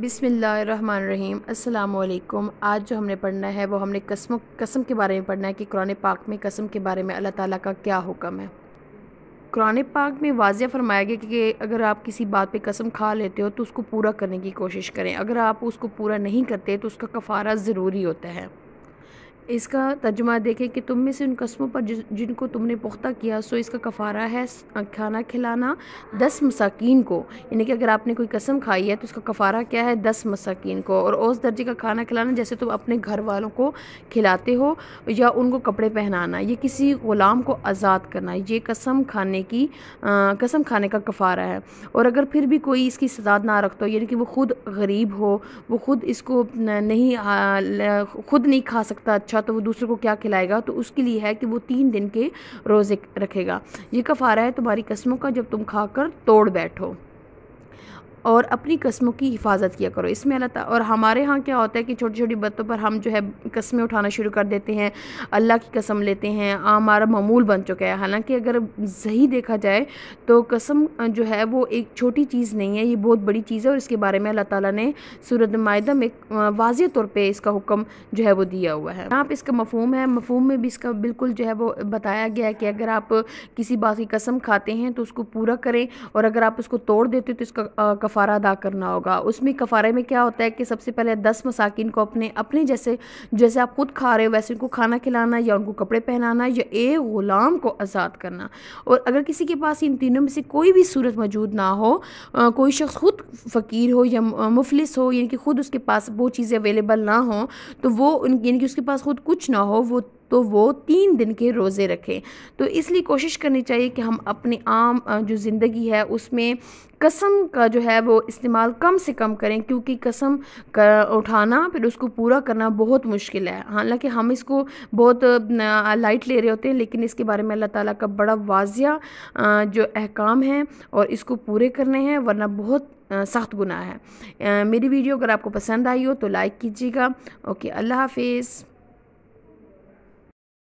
बिसमीम् अल्लाम आज जो हमने पढ़ना है वो हमने कस्म कसम के बारे में पढ़ना है कि कुरान पाक में कसम के बारे में अल्लाह ताला का क्या हुक्म है कुरान पाक में वाजिया फरमाया गया कि अगर आप किसी बात पे कसम खा लेते हो तो उसको पूरा करने की कोशिश करें अगर आप उसको पूरा नहीं करते तो उसका कफ़ारा ज़रूरी होता है इसका तर्जुमा देखें कि तुम में से उन कस्मों पर जिनको तुमने पुख्ता किया सो इसका कफ़ारा है खाना खिलाना दस मसाकिन को यानी कि अगर आपने कोई कसम खाई है तो उसका कफ़ारा क्या है दस मसाकिन को और उस दर्जे का खाना खिलाना जैसे तुम अपने घर वालों को खिलाते हो या उनको कपड़े पहनाना ये किसी ग़ुलाम को आज़ाद करना ये कसम खाने की आ, कसम खाने का कफ़ारा है और अगर फिर भी कोई इसकी सजाद ना रखता हो यानी कि वो ख़ुद गरीब हो वो ख़ुद इसको नहीं ख़ुद नहीं खा सकता अच्छा तो वो दूसरे को क्या खिलाएगा तो उसके लिए है कि वो तीन दिन के रोज़े रखेगा ये कफ़ारा है तुम्हारी कस्मों का जब तुम खाकर तोड़ बैठो और अपनी कस्मों की हिफाजत किया करो इसमें अल्लाह और हमारे यहाँ क्या होता है कि छोटी छोटी बातों पर हम जो है कस्में उठाना शुरू कर देते हैं अल्लाह की कसम लेते हैं हमारा मामूल बन चुका है हालांकि अगर सही देखा जाए तो कसम जो है वो एक छोटी चीज़ नहीं है ये बहुत बड़ी चीज़ है और इसके बारे में अल्लाह ताला ने सूरत माहा में वाज तौर पर इसका हुक्म जो है वो दिया हुआ है आप इसका मफहम है मफहम में भी इसका बिल्कुल जो है वो बताया गया है कि अगर आप किसी बात की कसम खाते हैं तो उसको पूरा करें और अगर आप उसको तोड़ देते हो तो इसका कफ़ारा अदा करना होगा उसमें कफ़ारे में क्या होता है कि सबसे पहले दस मसाकिन को अपने अपने जैसे जैसे आप खुद खा रहे हो वैसे उनको खाना खिलाना या उनको कपड़े पहनाना या एक ग़ुलाम को आज़ाद करना और अगर किसी के पास इन तीनों में से कोई भी सूरत मौजूद ना हो आ, कोई शख्स खुद फ़कीर हो या मुफलिस हो यानी कि खुद उसके पास वो चीज़ें अवेलेबल ना हो तो वो यानी कि उसके पास खुद कुछ ना हो वो तो वो तीन दिन के रोज़े रखें तो इसलिए कोशिश करनी चाहिए कि हम अपने आम जो ज़िंदगी है उसमें कसम का जो है वो इस्तेमाल कम से कम करें क्योंकि कसम का उठाना फिर उसको पूरा करना बहुत मुश्किल है हालांकि हम इसको बहुत लाइट ले रहे होते हैं लेकिन इसके बारे में अल्लाह ताला का बड़ा वाजिया जो अहकाम है और इसको पूरे करने हैं वरना बहुत सख्त गुनाह है मेरी वीडियो अगर आपको पसंद आई हो तो लाइक कीजिएगा ओके अल्लाह हाफिज़